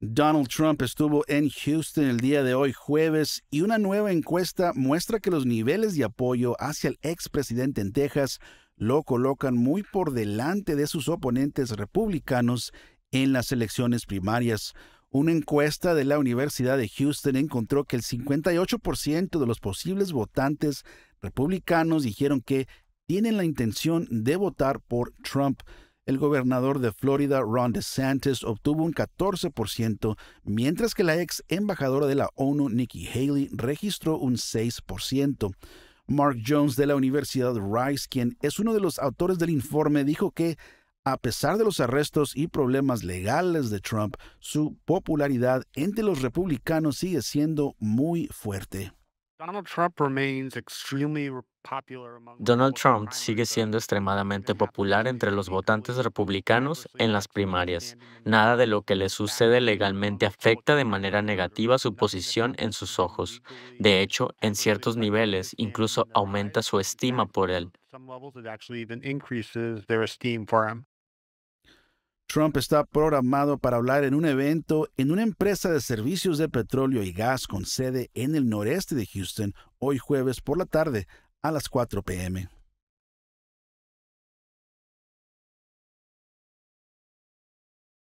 Donald Trump estuvo en Houston el día de hoy jueves y una nueva encuesta muestra que los niveles de apoyo hacia el expresidente en Texas lo colocan muy por delante de sus oponentes republicanos en las elecciones primarias. Una encuesta de la Universidad de Houston encontró que el 58% de los posibles votantes republicanos dijeron que tienen la intención de votar por Trump el gobernador de Florida Ron DeSantis obtuvo un 14%, mientras que la ex embajadora de la ONU Nikki Haley registró un 6%. Mark Jones de la Universidad Rice, quien es uno de los autores del informe, dijo que a pesar de los arrestos y problemas legales de Trump, su popularidad entre los republicanos sigue siendo muy fuerte. Donald Trump sigue siendo extremadamente popular entre los votantes republicanos en las primarias. Nada de lo que le sucede legalmente afecta de manera negativa su posición en sus ojos. De hecho, en ciertos niveles incluso aumenta su estima por él. Trump está programado para hablar en un evento en una empresa de servicios de petróleo y gas con sede en el noreste de Houston hoy jueves por la tarde a las 4 p.m.